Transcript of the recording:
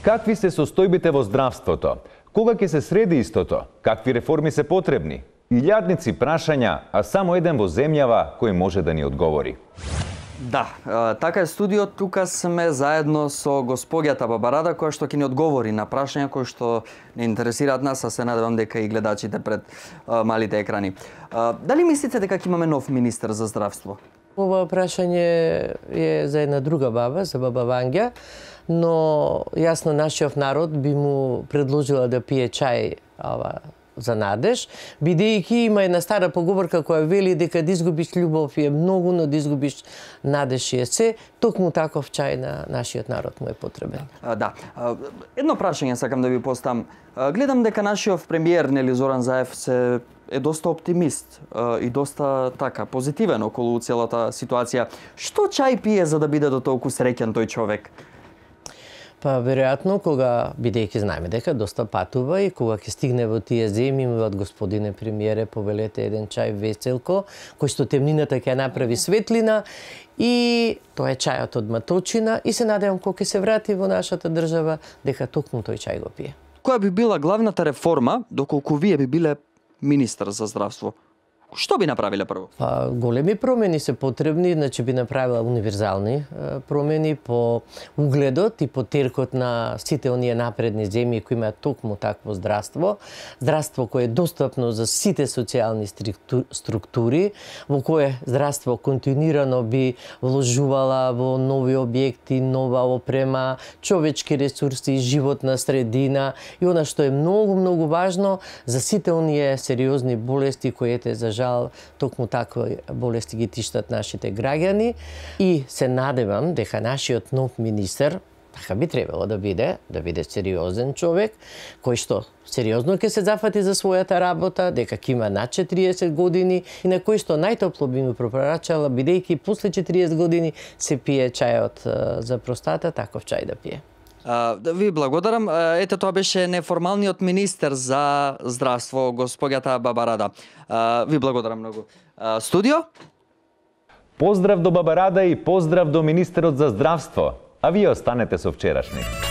Какви се состојбите во здравството? Кога ќе се среди истото? Какви реформи се потребни? Илјадници прашања, а само еден во земјава кој може да ни одговори. Да, така е студиот, тука сме заедно со госпоѓата Бабарада која што ќе ни одговори на прашања кои што не интересираат нас, а се надевам дека и гледачите пред малите екрани. Дали мислите дека ќе имаме нов министер за здравство? Ова прашање е за една друга баба, за баба Вангја, но јасно нашиот народ би му предложила да пие чај ова за надеж, бидејќи има една стара поговорка која вели дека да изгубиш љубов е многу, но да изгубиш надеж е се. Токму таков чај на нашиот народ му е потребен. Да. А, да. Едно прашање сакам да ви постам. Гледам дека нашиот премиер Нели Зоран Заев се е доста оптимист е, и доста така позитивен околу целата ситуација. Што чај пие за да биде до толку среќен тој човек? Па веројатно кога бидејќи знаеме дека доста патува и кога ќе стигне во тие земји ми од господине премиере повелете еден чај веселко кој што темнината ќе направи светлина и тоа е чајот од маточина и се надевам кога ќе се врати во нашата држава дека токму тој чај го пие. Која би била главната реформа доколку вие би биле minister za zdravstvo Што би направила прво? Па, големи промени се потребни, значи би направила универзални промени по угледот и по теркот на сите оние напредни земји кои имаат токму такво здравство, здравство кое е достапно за сите социјални структури, во кое здравство континуирано би вложувала во нови објекти, нова опрема, човечки ресурси, животна средина и она што е многу многу важно за сите оние сериозни болести кои ете за жал, токму такви болести ги тиштат нашите граѓани и се надевам дека нашиот нов министер така би требало да биде, да биде сериозен човек, кој што сериозно ќе се зафати за својата работа, дека ќе има над 40 години и на кој што најтопло би му пропорачала, бидејќи после 40 години се пие чајот за простата, таков чај да пие. Да ви благодарам. Ете тоа беше неформалниот министер за здравство, господјата Бабарада. Ви благодарам многу. Студио? Поздрав до Бабарада и поздрав до министерот за здравство. А вие останете со вчерашниот.